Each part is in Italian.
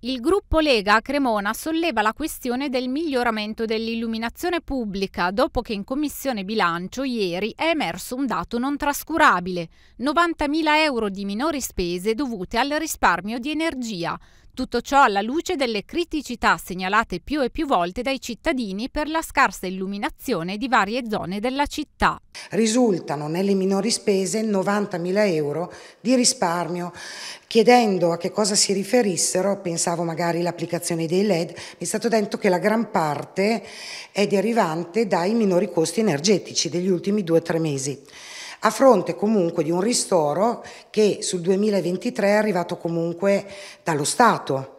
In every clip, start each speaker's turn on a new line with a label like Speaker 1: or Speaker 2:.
Speaker 1: Il gruppo Lega a Cremona solleva la questione del miglioramento dell'illuminazione pubblica dopo che in commissione bilancio ieri è emerso un dato non trascurabile, 90.000 euro di minori spese dovute al risparmio di energia. Tutto ciò alla luce delle criticità segnalate più e più volte dai cittadini per la scarsa illuminazione di varie zone della città.
Speaker 2: Risultano nelle minori spese 90.000 euro di risparmio. Chiedendo a che cosa si riferissero, pensavo magari all'applicazione dei LED, mi è stato detto che la gran parte è derivante dai minori costi energetici degli ultimi due o tre mesi a fronte comunque di un ristoro che sul 2023 è arrivato comunque dallo Stato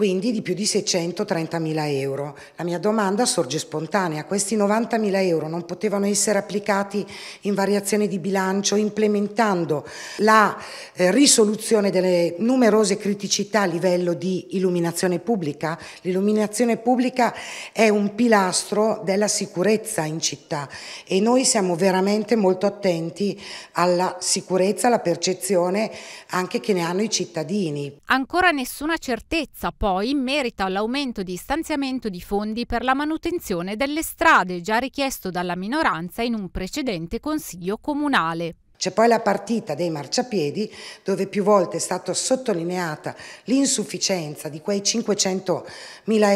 Speaker 2: quindi di più di 630.000 euro. La mia domanda sorge spontanea, questi 90.000 euro non potevano essere applicati in variazione di bilancio implementando la eh, risoluzione delle numerose criticità a livello di illuminazione pubblica? L'illuminazione pubblica è un pilastro della sicurezza in città e noi siamo veramente molto attenti alla sicurezza, alla percezione anche che ne hanno i cittadini.
Speaker 1: Ancora nessuna certezza poi poi in merito all'aumento di stanziamento di fondi per la manutenzione delle strade già richiesto dalla minoranza in un precedente consiglio comunale.
Speaker 2: C'è poi la partita dei marciapiedi dove più volte è stata sottolineata l'insufficienza di quei 500.000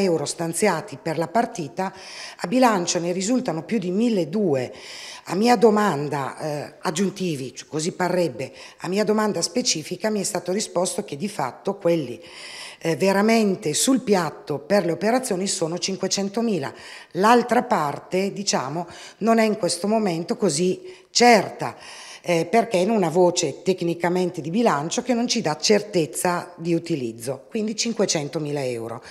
Speaker 2: euro stanziati per la partita, a bilancio ne risultano più di 1.200. A mia domanda eh, aggiuntivi, cioè, così parrebbe, a mia domanda specifica mi è stato risposto che di fatto quelli eh, veramente sul piatto per le operazioni sono 500.000. L'altra parte, diciamo, non è in questo momento così certa eh, perché in una voce tecnicamente di bilancio che non ci dà certezza di utilizzo, quindi 500.000 euro.